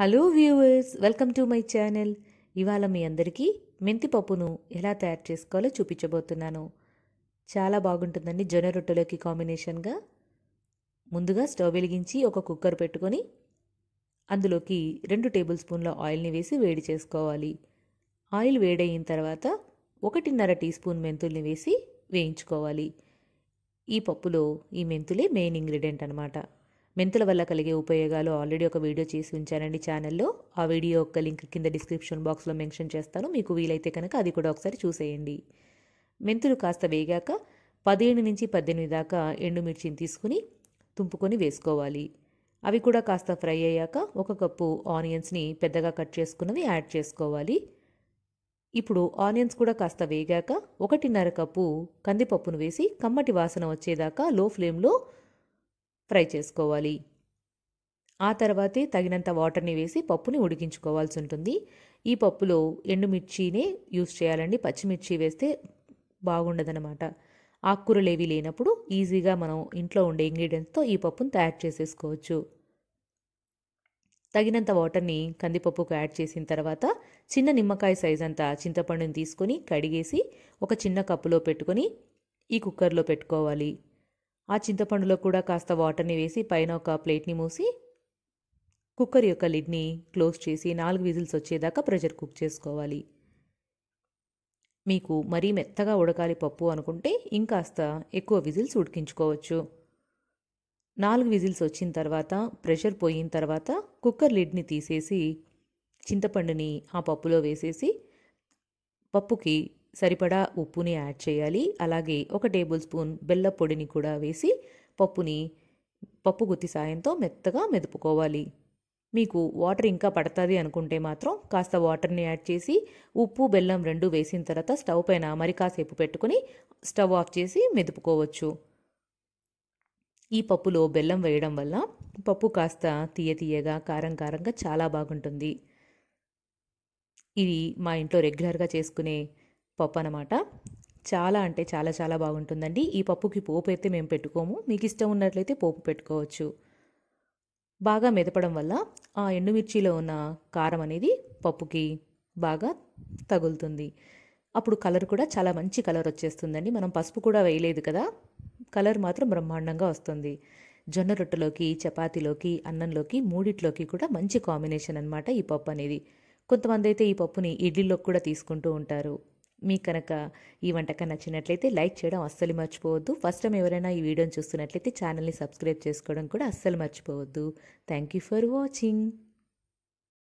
hello viewers welcome to my channel ఇవాళ మీ అందరికీ మెంతిపప్పును ఎలా తయారు చేసుకోవాలో చూపించబోతున్నాను చాలా బాగుంటుందండి జొన్న రొట్టెలోకి కాంబినేషన్గా ముందుగా స్టవ్ వెలిగించి ఒక కుక్కర్ పెట్టుకొని అందులోకి రెండు టేబుల్ స్పూన్ల ఆయిల్ని వేసి వేడి చేసుకోవాలి ఆయిల్ వేడయిన తర్వాత ఒకటిన్నర టీ స్పూన్ మెంతుల్ని వేసి వేయించుకోవాలి ఈ పప్పులో ఈ మెంతులే మెయిన్ ఇంగ్రీడియంట్ అనమాట మెంతుల వల్ల కలిగే ఉపయోగాలు ఆల్రెడీ ఒక వీడియో చేసి ఉంచానండి ఛానల్లో ఆ వీడియో యొక్క లింక్ కింద డిస్క్రిప్షన్ బాక్స్లో మెన్షన్ చేస్తాను మీకు వీలైతే కనుక అది కూడా ఒకసారి చూసేయండి మెంతులు కాస్త వేగాక పదిహేను నుంచి పద్దెనిమిది దాకా ఎండుమిర్చిని తీసుకుని తుంపుకొని వేసుకోవాలి అవి కూడా కాస్త ఫ్రై అయ్యాక ఒక కప్పు ఆనియన్స్ని పెద్దగా కట్ చేసుకున్నవి యాడ్ చేసుకోవాలి ఇప్పుడు ఆనియన్స్ కూడా కాస్త వేగాక ఒకటిన్నర కప్పు కందిపప్పును వేసి కమ్మటి వాసన వచ్చేదాకా లో ఫ్లేమ్లో ఫ్రై చేసుకోవాలి ఆ తర్వాతే తగినంత వాటర్ని వేసి పప్పుని ఉడికించుకోవాల్సి ఉంటుంది ఈ పప్పులో ఎండుమిర్చినే యూస్ చేయాలండి పచ్చిమిర్చి వేస్తే బాగుండదనమాట ఆకుకూరలు ఏవి లేనప్పుడు ఈజీగా మనం ఇంట్లో ఉండే ఇంగ్రీడియంట్స్తో ఈ పప్పును తయారు చేసేసుకోవచ్చు తగినంత వాటర్ని కందిపప్పుకు యాడ్ చేసిన తర్వాత చిన్న నిమ్మకాయ సైజ్ అంతా చింతపండుని తీసుకొని కడిగేసి ఒక చిన్న కప్పులో పెట్టుకొని ఈ కుక్కర్లో పెట్టుకోవాలి ఆ చింతపండులో కూడా కాస్త వాటర్ని వేసి పైన ఒక ప్లేట్ని మూసి కుక్కర్ యొక్క లిడ్ని క్లోజ్ చేసి నాలుగు విజిల్స్ వచ్చేదాకా ప్రెషర్ కుక్ చేసుకోవాలి మీకు మరీ మెత్తగా ఉడకాలి పప్పు అనుకుంటే ఇంకాస్త ఎక్కువ విజిల్స్ ఉడికించుకోవచ్చు నాలుగు విజిల్స్ వచ్చిన తర్వాత ప్రెషర్ పోయిన తర్వాత కుక్కర్ లిడ్ని తీసేసి చింతపండుని ఆ పప్పులో వేసేసి పప్పుకి సరిపడా ఉప్పుని యాడ్ చేయాలి అలాగే ఒక టేబుల్ స్పూన్ బెల్ల పొడిని కూడా వేసి పప్పుని పప్పు గుత్తి సాయంతో మెత్తగా మెదుపుకోవాలి మీకు వాటర్ ఇంకా పడుతుంది అనుకుంటే మాత్రం కాస్త వాటర్ని యాడ్ చేసి ఉప్పు బెల్లం రెండు వేసిన తర్వాత స్టవ్ పైన మరి కాసేపు పెట్టుకుని స్టవ్ ఆఫ్ చేసి మెదుపుకోవచ్చు ఈ పప్పులో బెల్లం వేయడం వల్ల పప్పు కాస్త తీయ తీయగా కారం కారంగా చాలా బాగుంటుంది ఇది మా ఇంట్లో రెగ్యులర్గా చేసుకునే పప్పు అనమాట చాలా అంటే చాలా చాలా బాగుంటుందండి ఈ పప్పుకి పోపు అయితే మేము పెట్టుకోము మీకు ఇష్టం ఉన్నట్లయితే పోపు పెట్టుకోవచ్చు బాగా మెదపడం వల్ల ఆ ఎండుమిర్చిలో ఉన్న కారం అనేది పప్పుకి బాగా తగులుతుంది అప్పుడు కలర్ కూడా చాలా మంచి కలర్ వచ్చేస్తుందండి మనం పసుపు కూడా వేయలేదు కదా కలర్ మాత్రం బ్రహ్మాండంగా వస్తుంది జొన్న రొట్టెలోకి చపాతీలోకి అన్నంలోకి మూడిట్లోకి కూడా మంచి కాంబినేషన్ అనమాట ఈ పప్పు అనేది కొంతమంది అయితే ఈ పప్పుని ఇడ్లీలోకి కూడా తీసుకుంటూ ఉంటారు మీ కనుక ఈ వంటకం నచ్చినట్లయితే లైక్ చేయడం అస్సలు మర్చిపోవద్దు ఫస్ట్ టైం ఎవరైనా ఈ వీడియోని చూస్తున్నట్లయితే ఛానల్ని సబ్స్క్రైబ్ చేసుకోవడం కూడా అస్సలు మర్చిపోవద్దు థ్యాంక్ యూ ఫర్ వాచింగ్